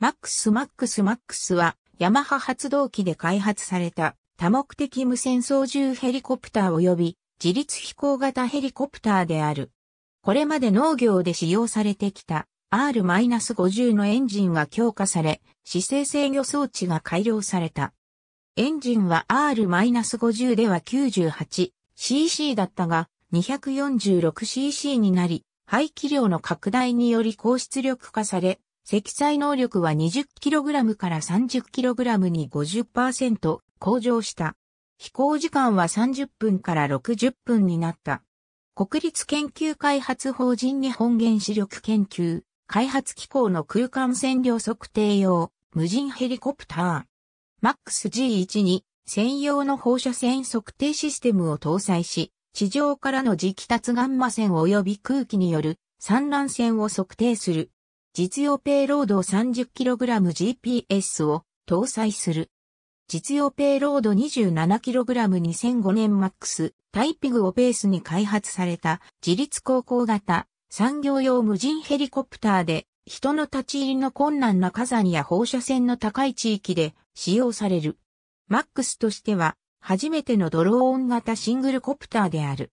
マックスマックスマックスは、ヤマハ発動機で開発された多目的無線操縦ヘリコプター及び自立飛行型ヘリコプターである。これまで農業で使用されてきた R-50 のエンジンが強化され、姿勢制御装置が改良された。エンジンは R-50 では 98cc だったが、246cc になり、排気量の拡大により高出力化され、積載能力は 20kg から 30kg に50%向上した。飛行時間は30分から60分になった。国立研究開発法人日本原子力研究開発機構の空間線量測定用無人ヘリコプター MAX-G1 に専用の放射線測定システムを搭載し、地上からの磁気達ガンマ線及び空気による散乱線を測定する実用ペイロード 30kgGPS を搭載する。実用ペイロード 27kg2005 年 MAX タイピグをベースに開発された自立航行型産業用無人ヘリコプターで人の立ち入りの困難な火山や放射線の高い地域で使用される。MAX としては初めてのドローン型シングルコプターである。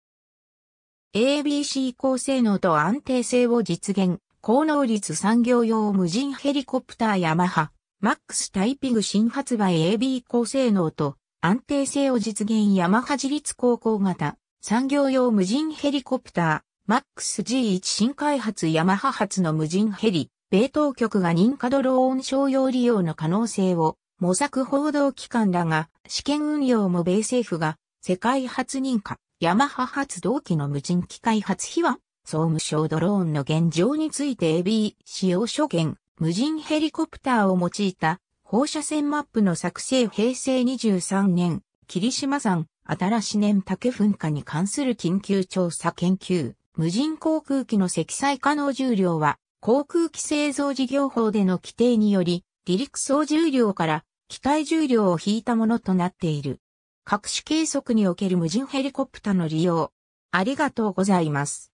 ABC 高性能と安定性を実現。高能率産業用無人ヘリコプターヤマハ、マックスタイピング新発売 AB 高性能と安定性を実現ヤマハ自立高校型産業用無人ヘリコプター、マックス G1 新開発ヤマハ発の無人ヘリ、米当局が認可ドローン商用利用の可能性を模索報道機関らが試験運用も米政府が世界初認可、ヤマハ発動機の無人機開発費は総務省ドローンの現状について AB 使用所見、無人ヘリコプターを用いた放射線マップの作成平成23年、霧島山、新し年竹噴火に関する緊急調査研究、無人航空機の積載可能重量は、航空機製造事業法での規定により、離陸総重量から機械重量を引いたものとなっている。各種計測における無人ヘリコプターの利用。ありがとうございます。